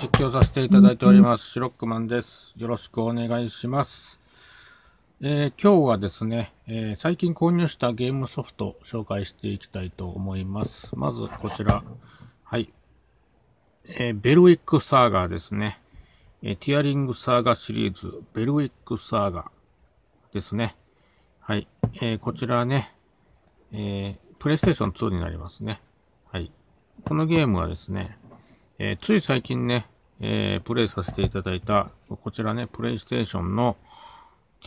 実況させていただいております。シロックマンです。よろしくお願いします。えー、今日はですね、えー、最近購入したゲームソフトを紹介していきたいと思います。まずこちら。はい。えー、ベルウィックサーガーですね。えティアリングサーガシリーズ、ベルウィックサーガですね。はい。えこちらね、えプレイステーション2になりますね。はい。このゲームはですね、えー、つい最近ね、えー、プレイさせていただいた、こちらね、プレイステーションの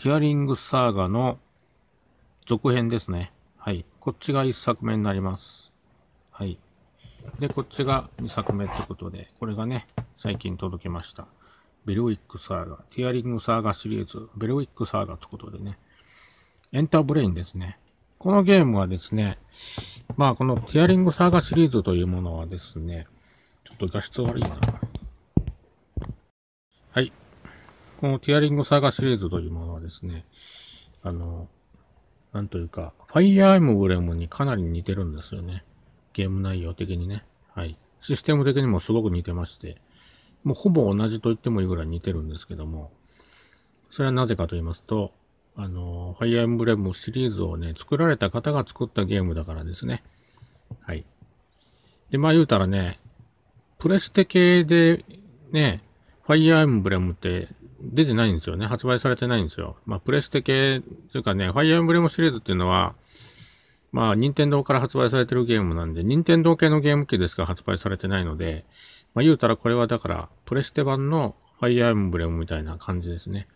ティアリングサーガの続編ですね。はい。こっちが1作目になります。はい。で、こっちが2作目ってことで、これがね、最近届きました。ベルウィックサーガ、ティアリングサーガシリーズ、ベルウィックサーガってことでね、エンターブレインですね。このゲームはですね、まあこのティアリングサーガシリーズというものはですね、ちょっと画質悪いな。このティアリングサーガシリーズというものはですね、あの、なんというか、ファイヤーエムブレムにかなり似てるんですよね。ゲーム内容的にね。はい。システム的にもすごく似てまして、もうほぼ同じと言ってもいいぐらい似てるんですけども、それはなぜかと言いますと、あの、ファイアーエムブレムシリーズをね、作られた方が作ったゲームだからですね。はい。で、まあ言うたらね、プレステ系でね、ファイアーエムブレムって出てないんですよね。発売されてないんですよ。まあ、プレステ系、というかね、ファイアーエンブレムシリーズっていうのは、まあ、任天堂から発売されてるゲームなんで、任天堂系のゲーム機ですが発売されてないので、まあ、言うたらこれはだから、プレステ版のファイアーエンブレムみたいな感じですね。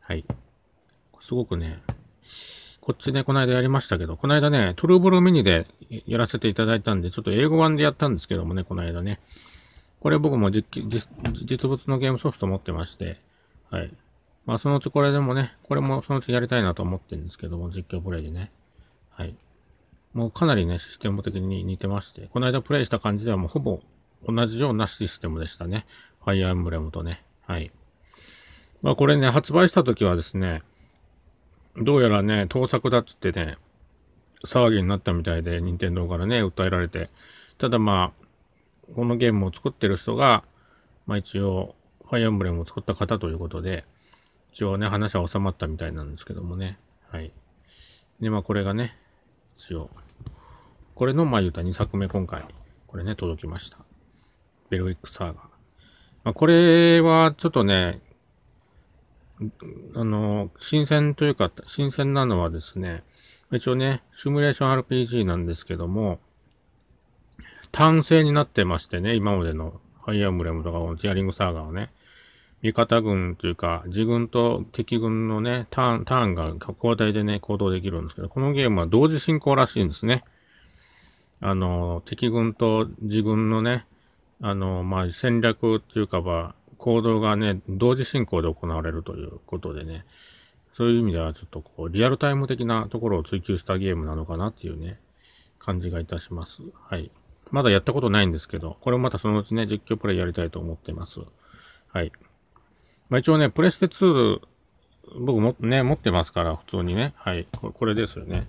はい。すごくね、こっちね、この間やりましたけど、この間ね、トゥルーブルーミニでやらせていただいたんで、ちょっと英語版でやったんですけどもね、この間ね。これ僕も実物のゲームソフト持ってまして、はい。まあ、そのうちこれでもね、これもそのうちやりたいなと思ってるんですけども、実況プレイでね。はい。もうかなりね、システム的に似てまして、この間プレイした感じではもうほぼ同じようなシステムでしたね。ファイアーエンブレムとね。はい。まあ、これね、発売した時はですね、どうやらね、盗作だっつってね、騒ぎになったみたいで、任天堂からね、訴えられて。ただまあ、このゲームを作ってる人が、まあ一応、ァイアンブレムを作った方ということで、一応ね、話は収まったみたいなんですけどもね。はい。で、まあこれがね、一応、これの、まあ言うた2作目今回、これね、届きました。ベルウィックサーガー。まあこれはちょっとね、あの、新鮮というか、新鮮なのはですね、一応ね、シミュレーション RPG なんですけども、単性になってましてね、今までのハイアムレムとかこのチアリングサーガーはね。味方軍というか、自軍と敵軍のね、ターン、ターンが交代でね、行動できるんですけど、このゲームは同時進行らしいんですね。あの、敵軍と自軍のね、あの、まあ、戦略というかば、行動がね、同時進行で行われるということでね、そういう意味ではちょっとこう、リアルタイム的なところを追求したゲームなのかなっていうね、感じがいたします。はい。まだやったことないんですけど、これもまたそのうちね、実況プレイやりたいと思ってます。はい。まあ、一応ね、プレステ2、僕もね、持ってますから、普通にね。はい。これですよね。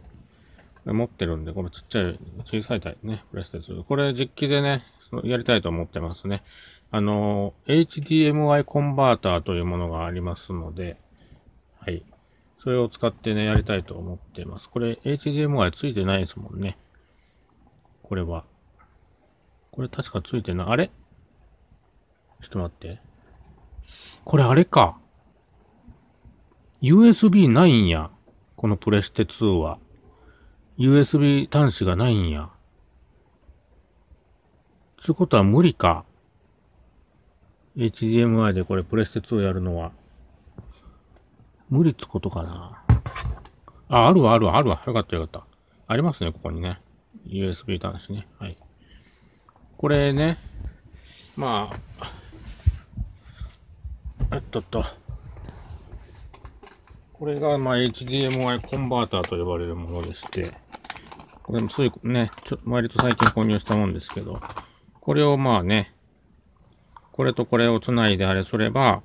持ってるんで、このちっちゃい、小さいタイプね、プレステ2。これ実機でね、やりたいと思ってますね。あの、HDMI コンバーターというものがありますので、はい。それを使ってね、やりたいと思っています。これ HDMI ついてないですもんね。これは。これ確かついてない。あれちょっと待って。これあれか。USB ないんや。このプレステ2は。USB 端子がないんや。つことは無理か。HDMI でこれプレステ2やるのは。無理つことかな。あ、あるわ、あるわ、あるわ。よかったよかった。ありますね、ここにね。USB 端子ね。はい。これね、まあ、あっとっと。これが、まあ、HDMI コンバーターと呼ばれるものでして、これもついね、ちょ割と最近購入したもんですけど、これをまあね、これとこれをつないであれすれば、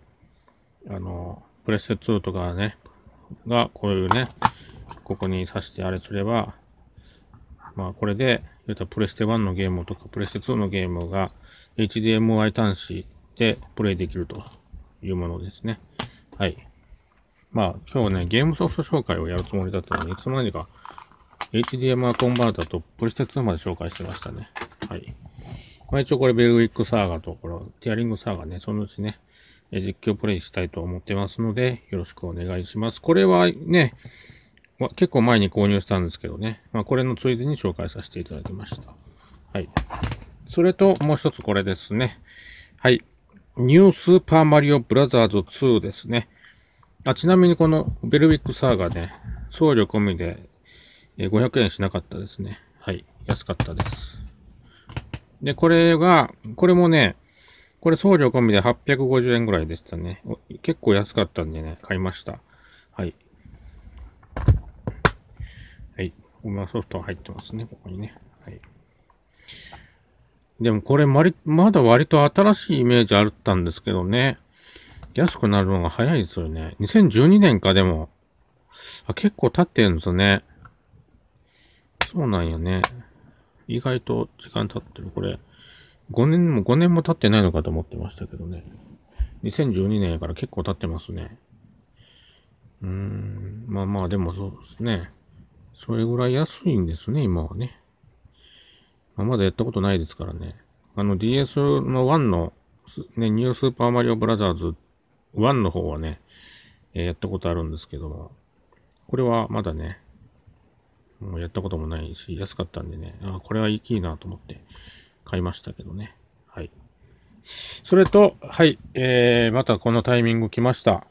あの、プレステ2とかね、がこういうね、ここに挿してあれすれば、まあこれで、言うたプレステ1のゲームとかプレステ2のゲームが HDMI 端子でプレイできると。いうものですね。はい。まあ、今日ね、ゲームソフト紹介をやるつもりだったのに、いつの間にか HDMI コンバータとプレステ2まで紹介してましたね。はい。まあ一応これベルウィックサーガと、これティアリングサーガね、そのうちね、実況プレイしたいと思ってますので、よろしくお願いします。これはね、結構前に購入したんですけどね、まあこれのついでに紹介させていただきました。はい。それと、もう一つこれですね。はい。ニュースーパーマリオブラザーズ2ですね。あちなみにこのベルウィックサーガね、送料込みで500円しなかったですね。はい。安かったです。で、これが、これもね、これ送料込みで850円ぐらいでしたね。結構安かったんでね、買いました。はい。はい。ごまソフト入ってますね、ここにね。はい。でもこれまり、まだ割と新しいイメージあったんですけどね。安くなるのが早いですよね。2012年か、でも。あ、結構経ってるんですね。そうなんやね。意外と時間経ってる。これ、5年も、5年も経ってないのかと思ってましたけどね。2012年やから結構経ってますね。うーん、まあまあ、でもそうですね。それぐらい安いんですね、今はね。まあ、まだやったことないですからね。あの DS の1の、ね、ニュースーパーマリオブラザーズ1の方はね、えー、やったことあるんですけども、これはまだね、もうやったこともないし、安かったんでね、あこれはいいなと思って買いましたけどね。はい。それと、はい、えー、またこのタイミング来ました。はい。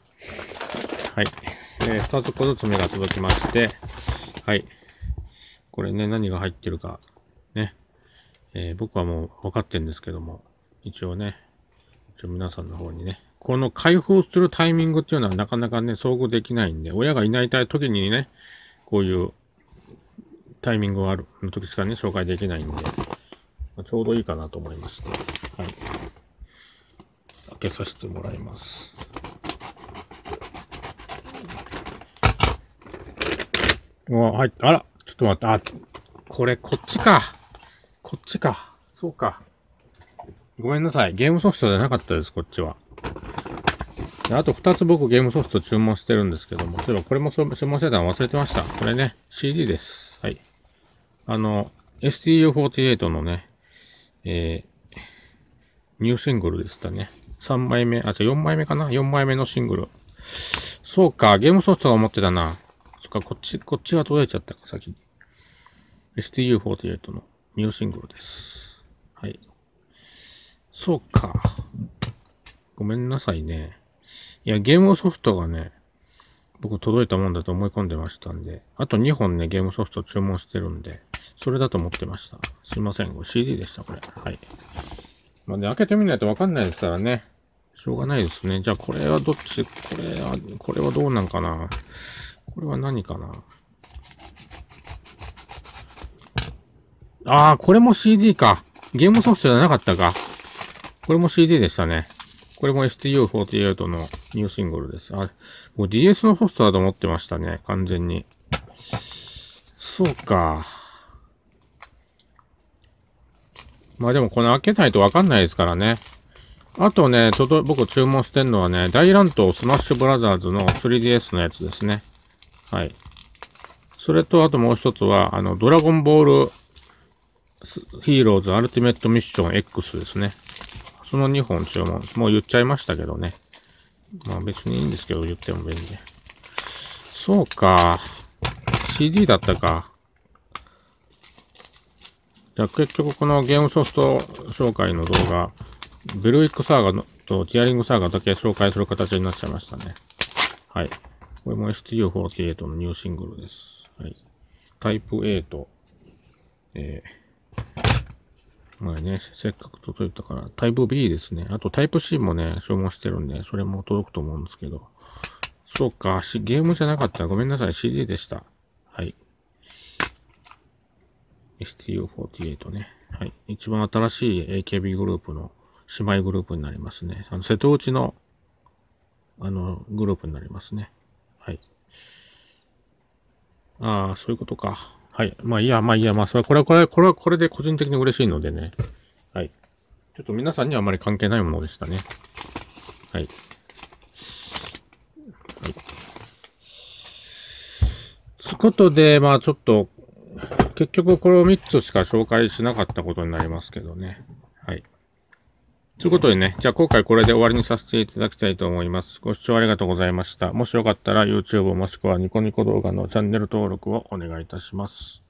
えー、2つずつ目が届きまして、はい。これね、何が入ってるか、ね。えー、僕はもう分かってるんですけども、一応ね、一応皆さんの方にね、この解放するタイミングっていうのはなかなかね、遭遇できないんで、親がいない時にね、こういうタイミングがある、の時しかね、紹介できないんで、まちょうどいいかなと思いまして、はい。開けさせてもらいます。うわ、入った。あら、ちょっと待って、あ、これこっちか。こっちか。そうか。ごめんなさい。ゲームソフトじゃなかったです、こっちは。であと2つ僕ゲームソフト注文してるんですけども、そういえばこれも注文してたの忘れてました。これね、CD です。はい。あの、STU48 のね、えー、ニューシングルでしたね。3枚目、あ、じゃ4枚目かな ?4 枚目のシングル。そうか、ゲームソフトが持ってたな。そっか、こっち、こっちが届いちゃったか、先に。STU48 の。ニューシングルです。はい。そうか。ごめんなさいね。いや、ゲームソフトがね、僕届いたもんだと思い込んでましたんで、あと2本ね、ゲームソフト注文してるんで、それだと思ってました。すいません。CD でした、これ。はい。まあね、開けてみないとわかんないですからね。しょうがないですね。じゃあ、これはどっちこれは、これはどうなんかなこれは何かなああ、これも CD か。ゲームソフトじゃなかったか。これも CD でしたね。これも STU48 のニューシングルです。あ、もう DS のソフトだと思ってましたね。完全に。そうか。まあでもこの開けないとわかんないですからね。あとね、ちょっと僕注文してんのはね、大乱闘スマッシュブラザーズの 3DS のやつですね。はい。それと、あともう一つは、あの、ドラゴンボールヒーローズアルティメットミッション X ですね。その2本注文。もう言っちゃいましたけどね。まあ別にいいんですけど、言っても便利で。そうか。CD だったか。じゃあ結局このゲームソフト紹介の動画、ベルウィックサーガのとティアリングサーガだけ紹介する形になっちゃいましたね。はい。これも STU48 のニューシングルです。はい。タイプ8、えーまあね、せっかく届いたから、タイプ B ですね。あとタイプ C もね、消耗してるんで、それも届くと思うんですけど。そうか、ゲームじゃなかった。らごめんなさい、CD でした。はい。STU48 ね。はい。一番新しい AKB グループの姉妹グループになりますね。あの、瀬戸内の、あの、グループになりますね。はい。ああ、そういうことか。はい。まあ、いや、まあ、いや、まあ、それは、これは、これは、これは、これで個人的に嬉しいのでね。はい。ちょっと皆さんにはあまり関係ないものでしたね。はい。はい、つことで、まあ、ちょっと、結局これを3つしか紹介しなかったことになりますけどね。ということでね、じゃあ今回これで終わりにさせていただきたいと思います。ご視聴ありがとうございました。もしよかったら YouTube もしくはニコニコ動画のチャンネル登録をお願いいたします。